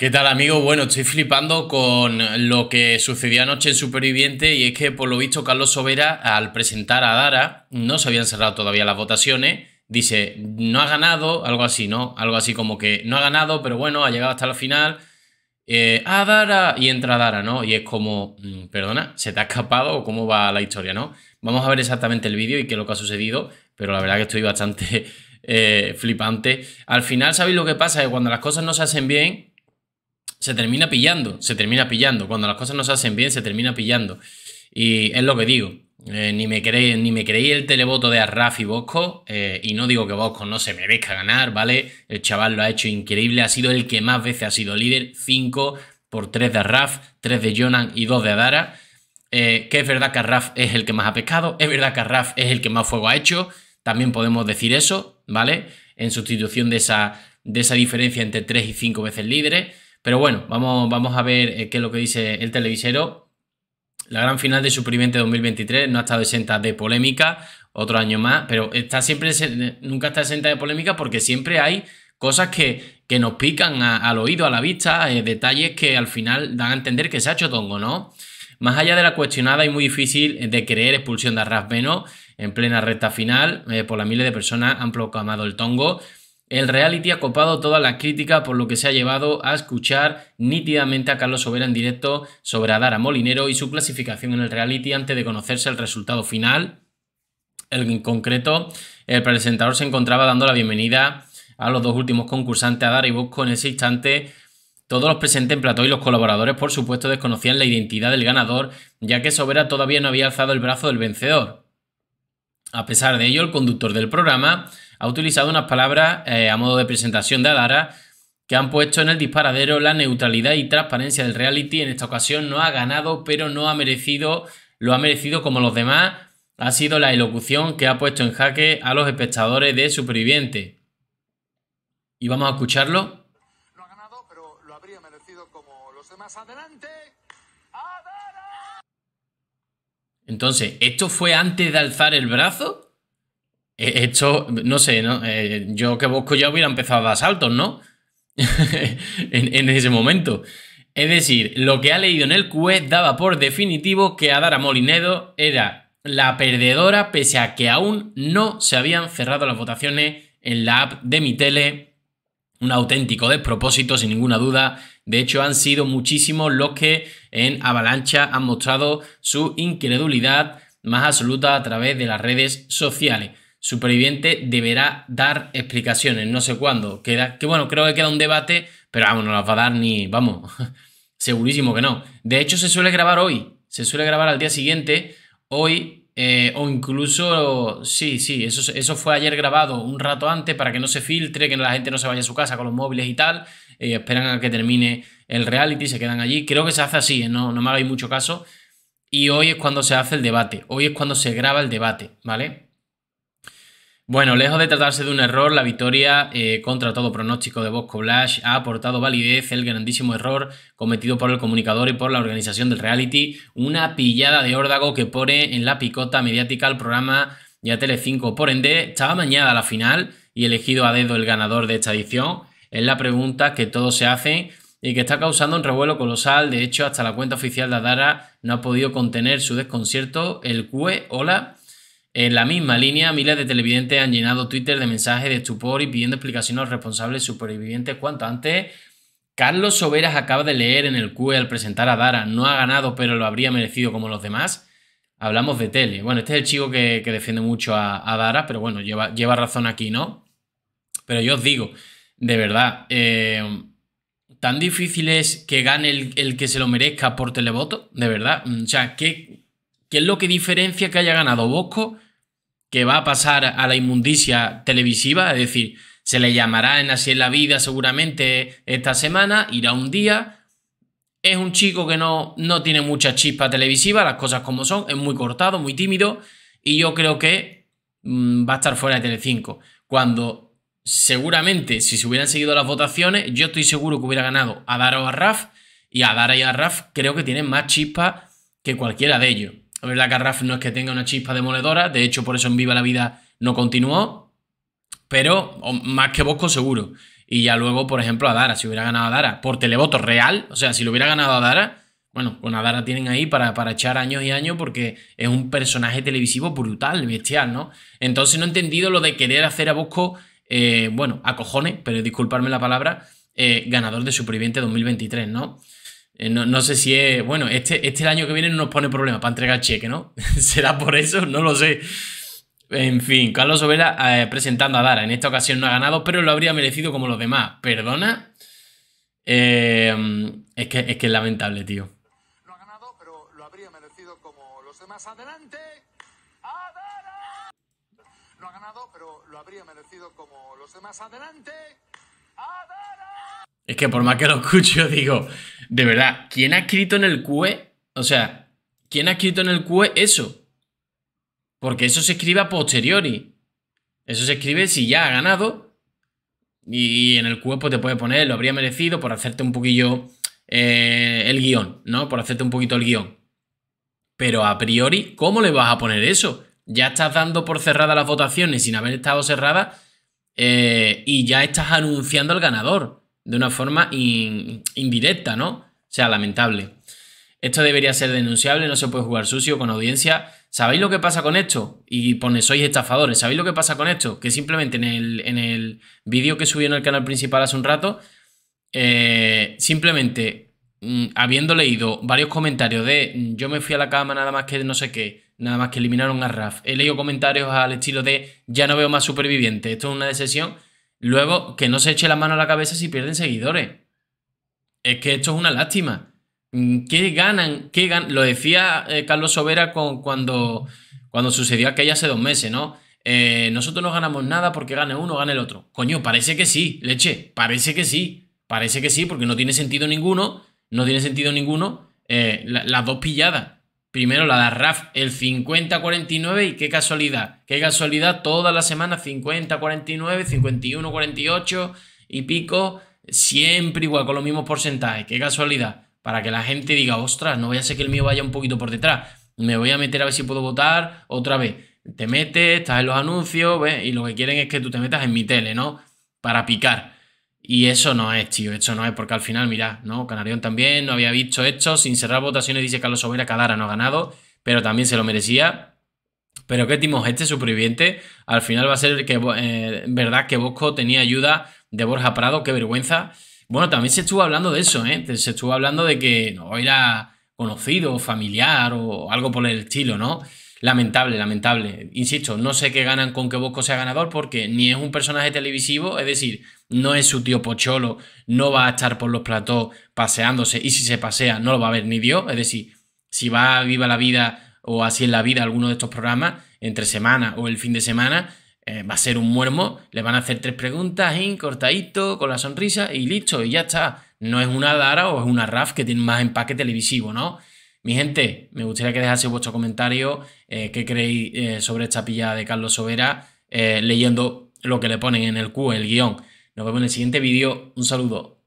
¿Qué tal amigo? Bueno, estoy flipando con lo que sucedió anoche en Superviviente y es que por lo visto Carlos Sobera al presentar a Dara, no se habían cerrado todavía las votaciones, dice, no ha ganado, algo así, ¿no? Algo así como que no ha ganado, pero bueno, ha llegado hasta la final, eh, a Dara y entra Dara, ¿no? Y es como, mm, perdona, ¿se te ha escapado o cómo va la historia, ¿no? Vamos a ver exactamente el vídeo y qué es lo que ha sucedido, pero la verdad que estoy bastante... Eh, flipante. Al final, ¿sabéis lo que pasa? Que cuando las cosas no se hacen bien, se termina pillando, se termina pillando. Cuando las cosas no se hacen bien, se termina pillando. Y es lo que digo. Eh, ni, me creí, ni me creí el televoto de Arraf y Bosco. Eh, y no digo que Bosco no se merezca ganar, ¿vale? El chaval lo ha hecho increíble. Ha sido el que más veces ha sido líder. 5 por 3 de Arraf, 3 de Jonan y 2 de Adara. Eh, que es verdad que Arraf es el que más ha pescado. Es verdad que Arraf es el que más fuego ha hecho. También podemos decir eso, ¿vale? En sustitución de esa, de esa diferencia entre 3 y 5 veces líderes. Pero bueno, vamos, vamos a ver eh, qué es lo que dice el televisero. La gran final de Superviviente 2023 no ha estado exenta de polémica, otro año más, pero está siempre, nunca está exenta de polémica porque siempre hay cosas que, que nos pican al oído, a la vista, eh, detalles que al final dan a entender que se ha hecho tongo, ¿no? Más allá de la cuestionada y muy difícil de creer expulsión de Arras Veno en plena recta final, eh, por las miles de personas han proclamado el tongo el reality ha copado toda la crítica por lo que se ha llevado a escuchar nítidamente a Carlos Sobera en directo sobre Adara Molinero y su clasificación en el reality antes de conocerse el resultado final. En concreto, el presentador se encontraba dando la bienvenida a los dos últimos concursantes, Adara y Bosco. En ese instante, todos los presentes en plató y los colaboradores, por supuesto, desconocían la identidad del ganador, ya que Sobera todavía no había alzado el brazo del vencedor. A pesar de ello, el conductor del programa ha utilizado unas palabras eh, a modo de presentación de Adara que han puesto en el disparadero la neutralidad y transparencia del reality. En esta ocasión no ha ganado, pero no ha merecido, lo ha merecido como los demás. Ha sido la elocución que ha puesto en jaque a los espectadores de Superviviente. Y vamos a escucharlo. los ¡Adelante! Entonces, ¿esto fue antes de alzar el brazo? Esto, no sé, eh, yo que Bosco ya hubiera empezado a dar saltos, ¿no? en, ese momento. Es decir, lo que ha leído en el QE daba por definitivo que Adara Molinedo era la perdedora, pese a que aún no se habían cerrado las votaciones en la app de mi tele. Un auténtico despropósito, sin ninguna duda. De hecho, han sido muchísimos los que en Avalancha han mostrado su incredulidad más absoluta a través de las redes sociales superviviente deberá dar explicaciones, no sé cuándo. Queda, que bueno, creo que queda un debate, pero vamos, no las va a dar ni, vamos, segurísimo que no. De hecho, se suele grabar hoy, se suele grabar al día siguiente, hoy, eh, o incluso, sí, sí, eso, eso fue ayer grabado un rato antes para que no se filtre, que la gente no se vaya a su casa con los móviles y tal. Eh, esperan a que termine el reality, se quedan allí. Creo que se hace así, ¿eh? no, no me hagáis mucho caso. Y hoy es cuando se hace el debate, hoy es cuando se graba el debate, ¿vale? Bueno, lejos de tratarse de un error, la victoria eh, contra todo pronóstico de Bosco Blash ha aportado validez el grandísimo error cometido por el comunicador y por la organización del reality, una pillada de órdago que pone en la picota mediática al programa y a Telecinco. Por ende, estaba mañana la final y elegido a dedo el ganador de esta edición. Es la pregunta que todos se hacen y que está causando un revuelo colosal. De hecho, hasta la cuenta oficial de Adara no ha podido contener su desconcierto. El QE, hola en la misma línea, miles de televidentes han llenado Twitter de mensajes de estupor y pidiendo explicaciones a los responsables supervivientes cuanto antes. Carlos Soberas acaba de leer en el QE al presentar a Dara, no ha ganado pero lo habría merecido como los demás. Hablamos de tele. Bueno, este es el chico que, defiende mucho a, Dara, pero bueno, lleva, lleva razón aquí, ¿no? Pero yo os digo, de verdad, eh, tan difícil es que gane el, que se lo merezca por televoto, de verdad. Mm, o sea, ¿qué, ¿qué, es lo que diferencia que haya ganado Bosco que va a pasar a la inmundicia televisiva, es decir, se le llamará en Así en la Vida seguramente esta semana, irá un día. Es un chico que no, no tiene mucha chispa televisiva, las cosas como son, es muy cortado, muy tímido y yo creo que mm, va a estar fuera de Telecinco. Cuando seguramente, si se hubieran seguido las votaciones, yo estoy seguro que hubiera ganado a Daro a Raf y a Dara y a Raf creo que tienen más chispa que cualquiera de ellos. A ver la Raf no es que tenga una chispa demoledora, de hecho por eso en Viva la Vida no continuó, pero más que Bosco seguro. Y ya luego, por ejemplo, a Dara, si hubiera ganado a Dara, por televoto real, o sea, si lo hubiera ganado a Dara, bueno, con Dara tienen ahí para, para, echar años y años porque es un personaje televisivo brutal, bestial, ¿no? Entonces no he entendido lo de querer hacer a Bosco, eh, bueno, a cojones, pero disculparme la palabra, eh, ganador de Superviviente 2023, ¿no? Eh, no, sé si es. Bueno, este, este el año que viene no nos pone problema para entregar cheque, ¿no? ¿Será por eso? No lo sé. En fin, Carlos Overa eh, presentando a Dara. En esta ocasión no ha ganado, pero lo habría merecido como los demás. ¿Perdona? Eh, es, que, es lamentable, tío. No ha ganado, pero lo habría merecido como los demás. ¡Adelante! ¡Adara! No ha ganado, pero lo habría merecido como los demás. ¡Adelante! ¡Adara! Es que por más que lo escucho, digo, de verdad, ¿quién ha escrito en el QE? O sea, ¿quién ha escrito en el QE eso? Porque eso se escribe a posteriori. Eso se escribe si ya ha ganado. Y en el QE pues, te puede poner, lo habría merecido por hacerte un poquillo eh, el guión, ¿no? Por hacerte un poquito el guión. Pero a priori, ¿cómo le vas a poner eso? Ya estás dando por cerradas las votaciones sin haber estado cerrada eh, y ya estás anunciando al ganador de una forma indirecta, ¿no? O sea, lamentable. Esto debería ser denunciable, no se puede jugar sucio con audiencia. ¿Sabéis lo que pasa con esto? Y pone, sois estafadores. ¿Sabéis lo que pasa con esto? Que simplemente en el, en el vídeo que subí en el canal principal hace un rato, eh, simplemente mm, habiendo leído varios comentarios de mm, yo me fui a la cama nada más que no sé qué, nada más que eliminaron a Raf, he leído comentarios al estilo de ya no veo más supervivientes, esto es una decepción Luego, que no se eche la mano a la cabeza si pierden seguidores. Es que esto es una lástima. Mm, ¿Qué ganan? ¿Qué Lo decía eh, Carlos Sobera con, cuando, cuando sucedió aquella hace dos meses, ¿no? Eh, nosotros no ganamos nada porque gane uno gane el otro. Coño, parece que sí, leche, parece que sí, parece que sí, porque no tiene sentido ninguno, no tiene sentido ninguno eh, las dos pilladas. Primero la de RAF, el 50-49 y qué casualidad, qué casualidad, toda la semana 50-49, 51-48 y pico, siempre igual, con los mismos porcentajes, qué casualidad, para que la gente diga, ostras, no voy a ser que el mío vaya un poquito por detrás, me voy a meter a ver si puedo votar otra vez. Te metes, estás en los anuncios, y lo que quieren es que tú te metas en mi tele, ¿no? Para picar. Y eso no es, tío, eso no es, porque al final, mira ¿no? Canarión también no había visto esto, sin cerrar votaciones dice Carlos Sobera, Cadara no ha ganado, pero también se lo merecía. Pero qué timo este superviviente, al final va a ser que, eh, verdad que Bosco tenía ayuda de Borja Prado, qué vergüenza. Bueno, también se estuvo hablando de eso, ¿eh? Se estuvo hablando de que no era conocido, familiar o algo por el estilo, ¿no? Lamentable, lamentable. Insisto, no sé qué ganan con que Bosco sea ganador porque ni es un personaje televisivo, es decir, no es su tío Pocholo, no va a estar por los platós paseándose y si se pasea no lo va a ver ni Dios, es decir, si va a Viva la Vida o así en la vida alguno de estos programas, entre semana o el fin de semana, eh, va a ser un muermo, le van a hacer tres preguntas, en cortadito, con la sonrisa y listo, y ya está. No es una Dara o es una RAF que tiene más empaque televisivo, ¿no? Mi gente, me gustaría que dejase vuestro comentario, eh, qué creéis eh, sobre esta pilla de Carlos Sobera, eh, leyendo lo que le ponen en el Q, el guión. Nos vemos en el siguiente vídeo. Un saludo.